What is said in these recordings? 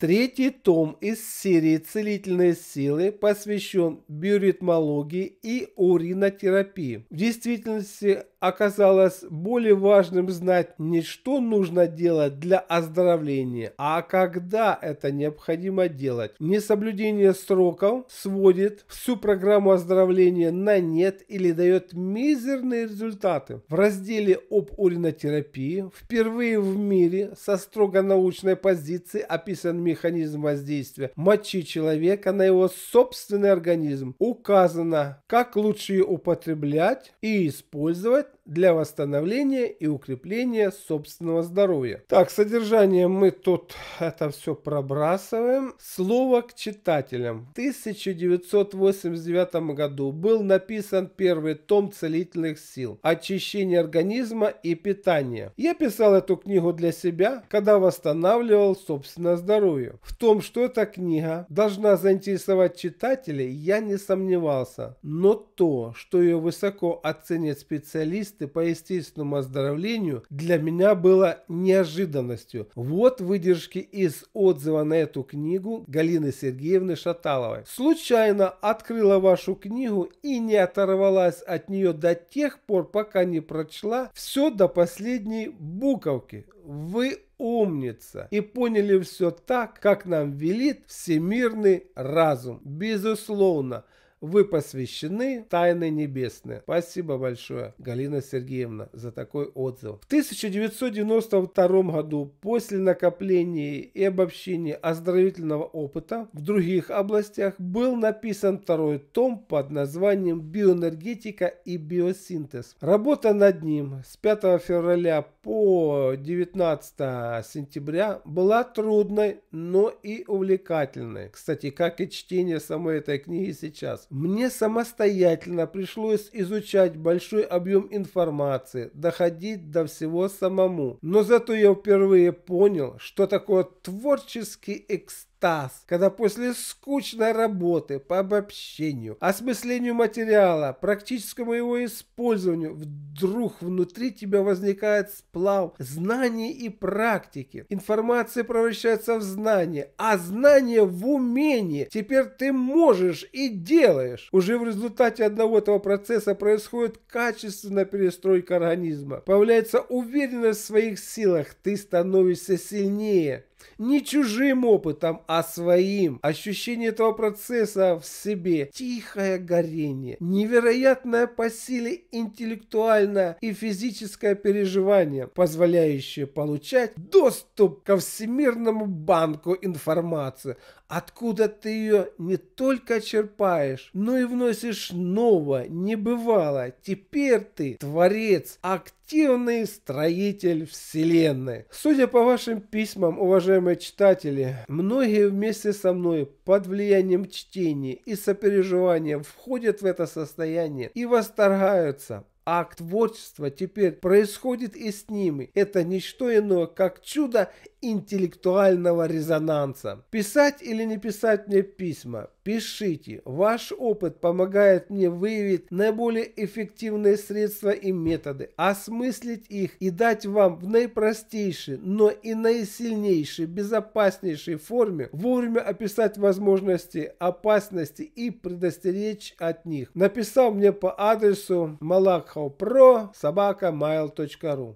Третий том из серии «Целительные силы» посвящен биоритмологии и уринотерапии. В действительности оказалось более важным знать не что нужно делать для оздоровления, а когда это необходимо делать. Несоблюдение сроков сводит всю программу оздоровления на нет или дает мизерные результаты. В разделе об уринотерапии впервые в мире со строго научной позиции описан механизм воздействия мочи человека на его собственный организм указано, как лучше ее употреблять и использовать для восстановления и укрепления собственного здоровья. Так, содержание мы тут это все пробрасываем. Слово к читателям. В 1989 году был написан первый том целительных сил «Очищение организма и питание». Я писал эту книгу для себя, когда восстанавливал собственное здоровье. В том, что эта книга должна заинтересовать читателей, я не сомневался. Но то, что ее высоко оценит специалист, специалисты по естественному оздоровлению для меня было неожиданностью. Вот выдержки из отзыва на эту книгу Галины Сергеевны Шаталовой. Случайно открыла вашу книгу и не оторвалась от нее до тех пор, пока не прочла все до последней буковки. Вы умница и поняли все так, как нам велит всемирный разум. Безусловно, вы посвящены тайны небесные. Спасибо большое, Галина Сергеевна, за такой отзыв. В 1992 году после накопления и обобщения оздоровительного опыта в других областях был написан второй том под названием «Биоэнергетика и биосинтез». Работа над ним с 5 февраля по 19 сентября была трудной, но и увлекательной. Кстати, как и чтение самой этой книги сейчас мне самостоятельно пришлось изучать большой объем информации, доходить до всего самому. Но зато я впервые понял, что такое творческий экстаз таз, когда после скучной работы по обобщению, осмыслению материала, практическому его использованию, вдруг внутри тебя возникает сплав знаний и практики. Информация превращается в знание, а знание в умение. Теперь ты можешь и делаешь. Уже в результате одного этого процесса происходит качественная перестройка организма. Появляется уверенность в своих силах, ты становишься сильнее. Не чужим опытом, а своим. Ощущение этого процесса в себе. Тихое горение. Невероятное по силе интеллектуальное и физическое переживание, позволяющее получать доступ ко всемирному банку информации, откуда ты ее не только черпаешь, но и вносишь новое, небывалое. Теперь ты творец, активный строитель Вселенной. Судя по вашим письмам, уважаемые уважаемые читатели, многие вместе со мной под влиянием чтения и сопереживания входят в это состояние и восторгаются. Акт творчества теперь происходит и с ними. Это не что иное, как чудо интеллектуального резонанса. Писать или не писать мне письма? Пишите. Ваш опыт помогает мне выявить наиболее эффективные средства и методы, осмыслить их и дать вам в наипростейшей, но и наисильнейшей, безопаснейшей форме вовремя описать возможности, опасности и предостеречь от них. Написал мне по адресу malakhovpro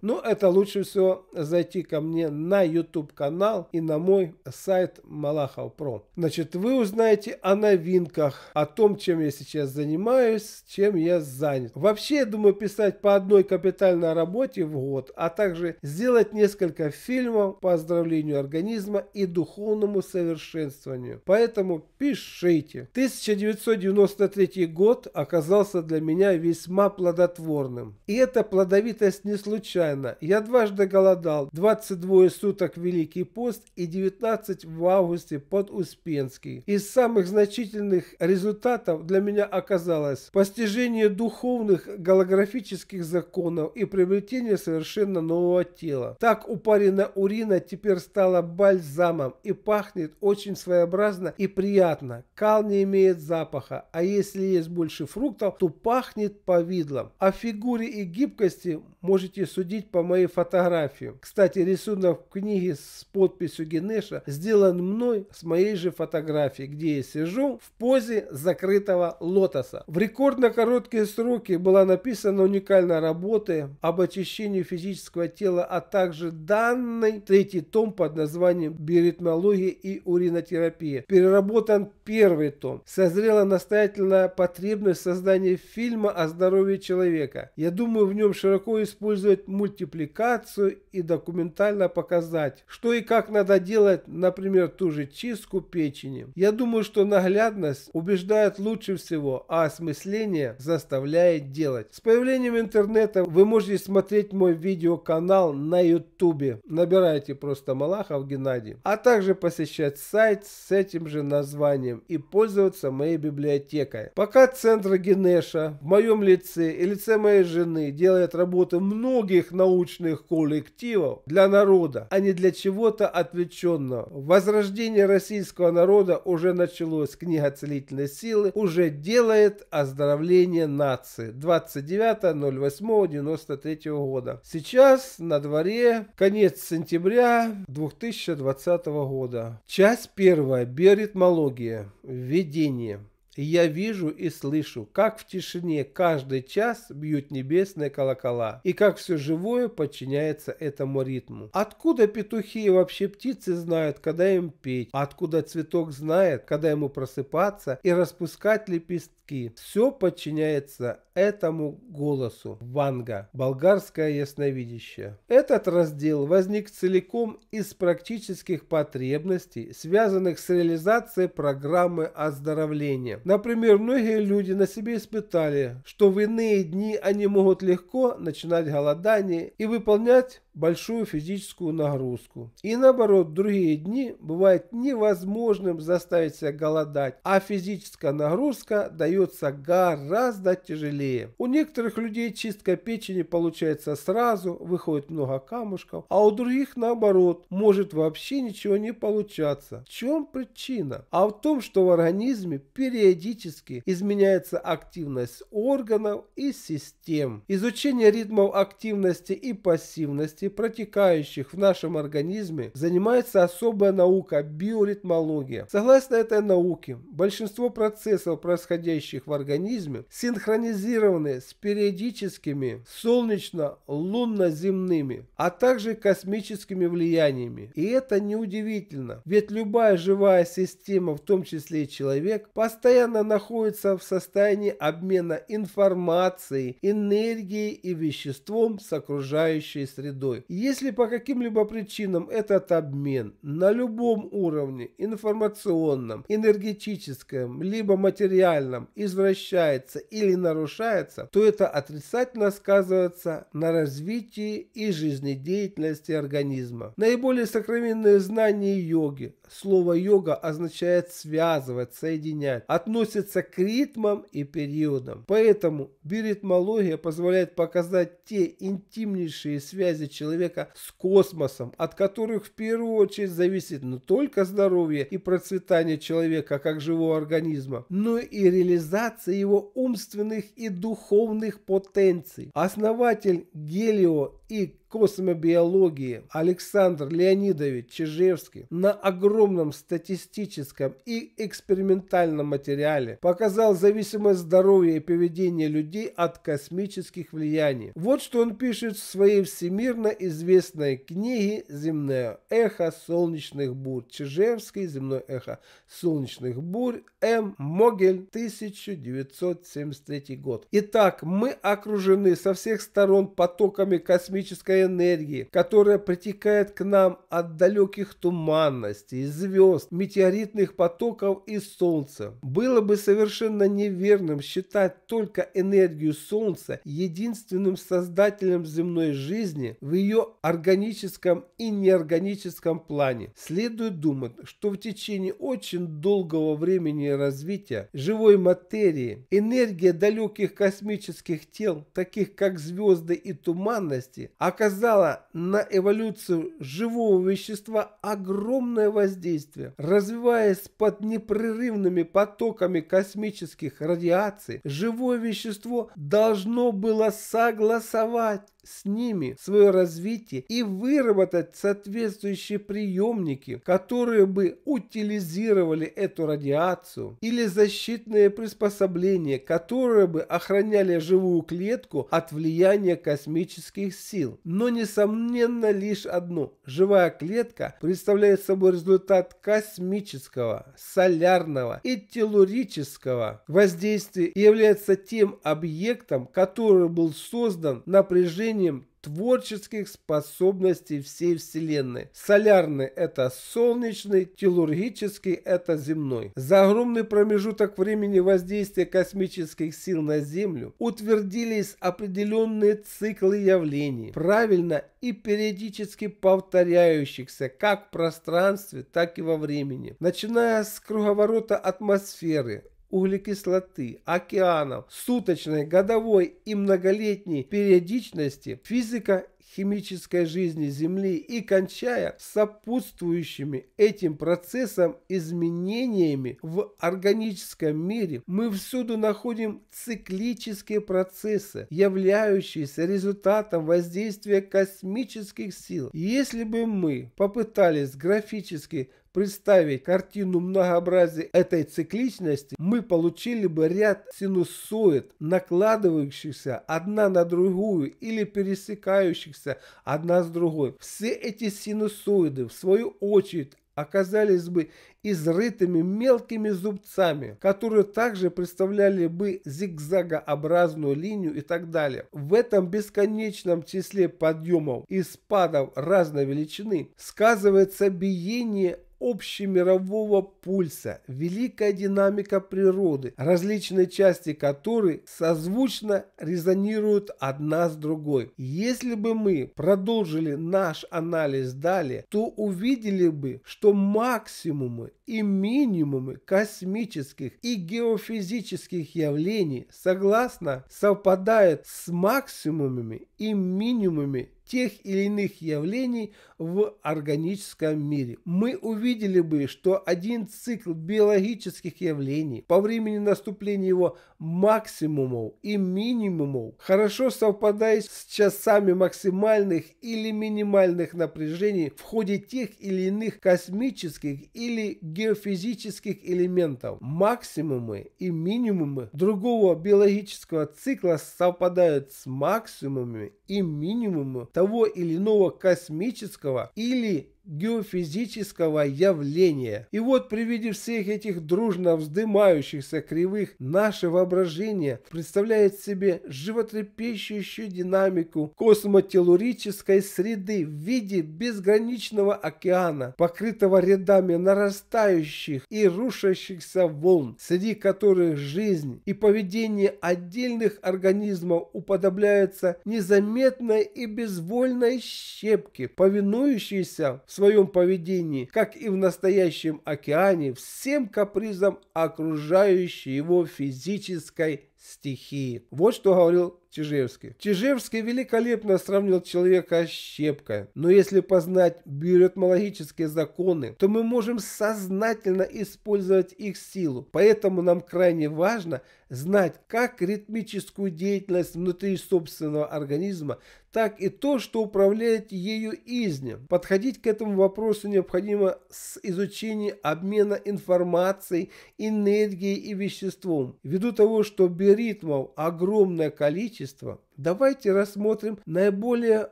Ну, это лучше всего зайти ко мне на YouTube YouTube канал и на мой сайт Малахов Про. Значит, вы узнаете о новинках, о том, чем я сейчас занимаюсь, чем я занят. Вообще, я думаю, писать по одной капитальной работе в год, а также сделать несколько фильмов по оздоровлению организма и духовному совершенствованию. Поэтому пишите. 1993 год оказался для меня весьма плодотворным. И эта плодовитость не случайна. Я дважды голодал, 22 суток Великий пост и 19 в августе под Успенский. Из самых значительных результатов для меня оказалось постижение духовных голографических законов и приобретение совершенно нового тела. Так упарина урина теперь стала бальзамом и пахнет очень своеобразно и приятно. Кал не имеет запаха, а если есть больше фруктов, то пахнет повидлом. О фигуре и гибкости можете судить по моей фотографии. Кстати, рисунок в книге с подписью Генеша сделан мной с моей же фотографии, где я сижу в позе закрытого лотоса. В рекордно короткие сроки была написана уникальная работа об очищении физического тела, а также данный третий том под названием «Биоритмология и уринотерапия». Переработан первый том. Созрела настоятельная потребность создания фильма о здоровье человека. Я думаю, в нем широко использовать мультипликацию и документально показать, показать, что и как надо делать, например, ту же чистку печени. Я думаю, что наглядность убеждает лучше всего, а осмысление заставляет делать. С появлением интернета вы можете смотреть мой видеоканал на ютубе. Набирайте просто Малахов Геннадий. А также посещать сайт с этим же названием и пользоваться моей библиотекой. Пока Центр Генеша в моем лице и лице моей жены делает работы многих научных коллективов для народа, а не для чего-то отвлеченного. Возрождение российского народа уже началось. Книга целительной силы уже делает оздоровление нации. 29.08.93 года. Сейчас на дворе конец сентября 2020 года. Часть первая. Биоритмология. Введение. Я вижу и слышу, как в тишине каждый час бьют небесные колокола, и как все живое подчиняется этому ритму. Откуда петухи и вообще птицы знают, когда им петь, откуда цветок знает, когда ему просыпаться и распускать лепестки. Все подчиняется этому голосу Ванга, болгарское ясновидящее. Этот раздел возник целиком из практических потребностей, связанных с реализацией программы оздоровления. Например, многие люди на себе испытали, что в иные дни они могут легко начинать голодание и выполнять большую физическую нагрузку. И наоборот, в другие дни бывает невозможным заставить себя голодать, а физическая нагрузка дается гораздо тяжелее. У некоторых людей чистка печени получается сразу, выходит много камушков, а у других наоборот, может вообще ничего не получаться. В чем причина? А в том, что в организме периодически изменяется активность органов и систем. Изучение ритмов активности и пассивности деятельности, протекающих в нашем организме, занимается особая наука – биоритмология. Согласно этой науке, большинство процессов, происходящих в организме, синхронизированы с периодическими солнечно-лунно-земными, а также космическими влияниями. И это неудивительно, ведь любая живая система, в том числе и человек, постоянно находится в состоянии обмена информацией, энергией и веществом с окружающей средой ценой. Если по каким-либо причинам этот обмен на любом уровне, информационном, энергетическом, либо материальном, извращается или нарушается, то это отрицательно сказывается на развитии и жизнедеятельности организма. Наиболее сокровенные знания йоги, слово йога означает связывать, соединять, относится к ритмам и периодам. Поэтому биритмология позволяет показать те интимнейшие связи человека, человека с космосом, от которых в первую очередь зависит не только здоровье и процветание человека как живого организма, но и реализация его умственных и духовных потенций. Основатель Гелио и космобиологии Александр Леонидович Чижевский на огромном статистическом и экспериментальном материале показал зависимость здоровья и поведения людей от космических влияний. Вот что он пишет в своей всемирно известной книге «Земное эхо солнечных бурь». Чижевский «Земное эхо солнечных бурь» М. Могель, 1973 год. Итак, мы окружены со всех сторон потоками космической энергии, которая притекает к нам от далеких туманностей, звезд, метеоритных потоков и Солнца. Было бы совершенно неверным считать только энергию Солнца единственным создателем земной жизни в ее органическом и неорганическом плане. Следует думать, что в течение очень долгого времени развития живой материи энергия далеких космических тел, таких как звезды и туманности, оказалась оказала на эволюцию живого вещества огромное воздействие, развиваясь под непрерывными потоками космических радиаций, живое вещество должно было согласовать с ними свое развитие и выработать соответствующие приемники, которые бы утилизировали эту радиацию или защитные приспособления, которые бы охраняли живую клетку от влияния космических сил. Но несомненно лишь одно – живая клетка представляет собой результат космического, солярного и телурического воздействия и является тем объектом, который был создан напряжением отражением творческих способностей всей Вселенной. Солярный – это солнечный, телургический – это земной. За огромный промежуток времени воздействия космических сил на Землю утвердились определенные циклы явлений, правильно и периодически повторяющихся как в пространстве, так и во времени, начиная с круговорота атмосферы, углекислоты, океанов, суточной, годовой и многолетней периодичности физика химической жизни Земли и кончая сопутствующими этим процессам изменениями в органическом мире, мы всюду находим циклические процессы, являющиеся результатом воздействия космических сил. Если бы мы попытались графически представить картину многообразия этой цикличности, мы получили бы ряд синусоид, накладывающихся одна на другую или пересекающихся одна с другой. Все эти синусоиды, в свою очередь, оказались бы изрытыми мелкими зубцами, которые также представляли бы зигзагообразную линию и так далее. В этом бесконечном числе подъемов и спадов разной величины сказывается биение общемирового пульса, великая динамика природы, различные части которой созвучно резонируют одна с другой. Если бы мы продолжили наш анализ далее, то увидели бы, что максимумы и минимумы космических и геофизических явлений согласно совпадают с максимумами и минимумами тех или иных явлений в органическом мире. Мы увидели бы, что один цикл биологических явлений по времени наступления его максимумов и минимумов хорошо совпадает с часами максимальных или минимальных напряжений в ходе тех или иных космических или геофизических элементов. Максимумы и минимумы другого биологического цикла совпадают с максимумами и минимумами того или иного космического или геофизического явления. И вот при виде всех этих дружно вздымающихся кривых наше воображение представляет себе животрепещущую динамику космотелурической среды в виде безграничного океана, покрытого рядами нарастающих и рушащихся волн, среди которых жизнь и поведение отдельных организмов уподобляются незаметной и безвольной щепке, повинующейся своем поведении, как и в настоящем океане, всем капризам окружающей его физической стихии. Вот что говорил Чижевский. Чижевский великолепно сравнил человека с щепкой. Но если познать биоритмологические законы, то мы можем сознательно использовать их силу. Поэтому нам крайне важно знать как ритмическую деятельность внутри собственного организма, так и то, что управляет ею изнем. Подходить к этому вопросу необходимо с изучения обмена информацией, энергией и веществом. Ввиду того, что биоритмов огромное количество, сотрудничества, давайте рассмотрим наиболее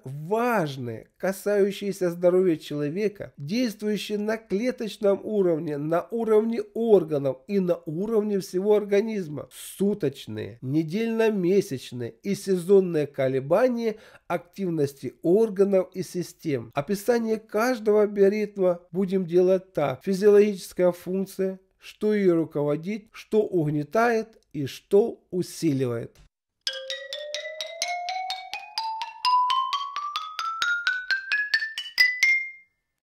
важные, касающиеся здоровья человека, действующие на клеточном уровне, на уровне органов и на уровне всего организма. Суточные, недельно-месячные и сезонные колебания активности органов и систем. Описание каждого биоритма будем делать так. Физиологическая функция, что ее руководит, что угнетает и что усиливает.